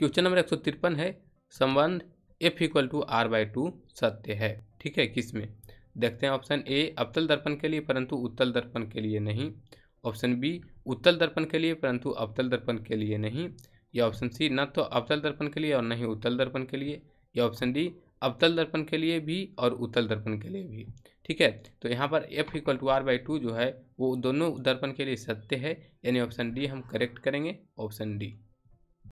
question number एक सौ तिरपन है संबंध F equal to R by two सत्य है ठीक है किस में देखते हैं ऑप्शन ए अवतल दर्पण के लिए परंतु उत्तल दर्पण के लिए नहीं ऑप्शन बी उत्तल दर्पण के लिए परंतु अवतल दर्पण के लिए नहीं या ऑप्शन सी न तो अवतल दर्पण के लिए और न ही उत्तल दर्पण के लिए या ऑप्शन डी अवतल दर्पण के लिए भी और उत्तल दर्पण के लिए भी ठीक है तो यहाँ पर F equal to R by two जो है वो दोनों दर्पण के लिए सत्य है यानी ऑप्शन डी हम करेक्ट करेंगे ऑप्शन डी